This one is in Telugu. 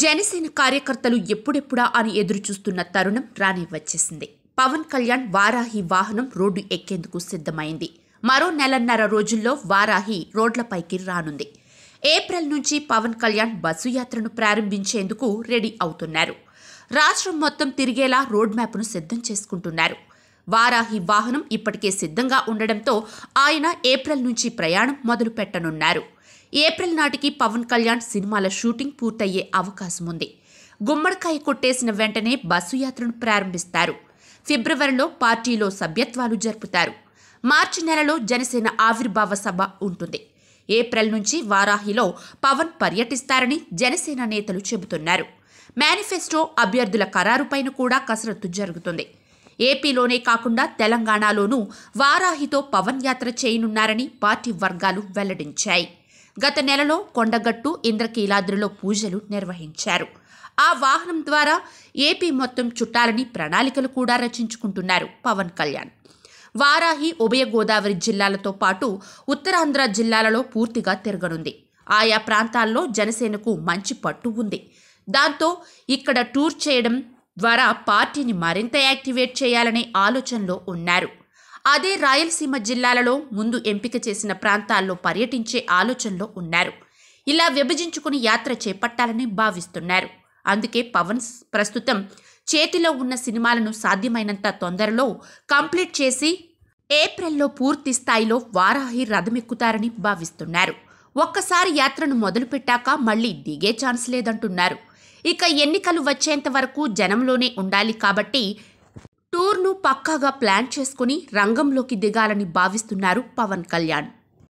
జనసేన కార్యకర్తలు ఎప్పుడెప్పుడా అని ఎదురుచూస్తున్న తరుణం రాని వచ్చేసింది పవన్ కళ్యాణ్ వారాహి వాహనం రోడ్డు ఎక్కేందుకు సిద్ధమైంది మరో నెలన్నర రోజుల్లో వారాహి రోడ్లపైకి రానుంది ఏప్రిల్ నుంచి పవన్ కళ్యాణ్ బస్సు యాత్రను ప్రారంభించేందుకు రెడీ అవుతున్నారు రాష్ట్రం మొత్తం తిరిగేలా రోడ్ మ్యాప్ను సిద్ధం చేసుకుంటున్నారు వారాహి వాహనం ఇప్పటికే సిద్ధంగా ఉండడంతో ఆయన ఏప్రిల్ నుంచి ప్రయాణం మొదలు పెట్టనున్నారు ఏప్రిల్ నాటికి పవన్ కళ్యాణ్ సినిమాల షూటింగ్ పూర్తయ్యే అవకాశం ఉంది గుమ్మడికాయ కొట్టేసిన వెంటనే బస్సు యాత్రను ప్రారంభిస్తారు ఫిబ్రవరిలో పార్టీలో సభ్యత్వాలు జరుపుతారు మార్చి నెలలో జనసేన ఆవిర్భావ సభ ఉంటుంది ఏప్రిల్ నుంచి వారాహిలో పవన్ పర్యటిస్తారని జనసేన నేతలు చెబుతున్నారు మేనిఫెస్టో అభ్యర్థుల ఖరారుపైన కూడా కసరత్తు జరుగుతుంది ఏపీలోనే కాకుండా తెలంగాణలోనూ వారాహితో పవన్ యాత్ర చేయనున్నారని పార్టీ వర్గాలు వెల్లడించాయి గత నెలలో కొండగట్టు ఇంద్రకీలాద్రిలో పూజలు నిర్వహించారు ఆ వాహనం ద్వారా ఏపీ మొత్తం చుట్టాలని ప్రణాళికలు కూడా రచించుకుంటున్నారు పవన్ కళ్యాణ్ వారాహి ఉభయ గోదావరి జిల్లాలతో పాటు ఉత్తరాంధ్ర జిల్లాలలో పూర్తిగా తిరగనుంది ఆయా ప్రాంతాల్లో జనసేనకు మంచి పట్టు ఉంది దాంతో ఇక్కడ టూర్ చేయడం ద్వారా పార్టీని మరింత యాక్టివేట్ చేయాలనే ఆలోచనలో ఉన్నారు అదే రాయలసీమ జిల్లాలలో ముందు ఎంపిక చేసిన ప్రాంతాల్లో పర్యటించే ఆలోచనలో ఉన్నారు ఇలా విభజించుకుని యాత్ర చేపట్టాలని భావిస్తున్నారు అందుకే పవన్ ప్రస్తుతం చేతిలో ఉన్న సినిమాలను సాధ్యమైనంత తొందరలో కంప్లీట్ చేసి ఏప్రిల్లో పూర్తి స్థాయిలో వారాహి రథమెక్కుతారని భావిస్తున్నారు ఒక్కసారి యాత్రను మొదలుపెట్టాక మళ్ళీ దిగే ఛాన్స్ లేదంటున్నారు ఇక ఎన్నికలు వచ్చేంత వరకు జనంలోనే ఉండాలి కాబట్టి టూర్ను పక్కాగా ప్లాన్ చేసుకుని రంగంలోకి దిగాలని భావిస్తున్నారు పవన్ కళ్యాణ్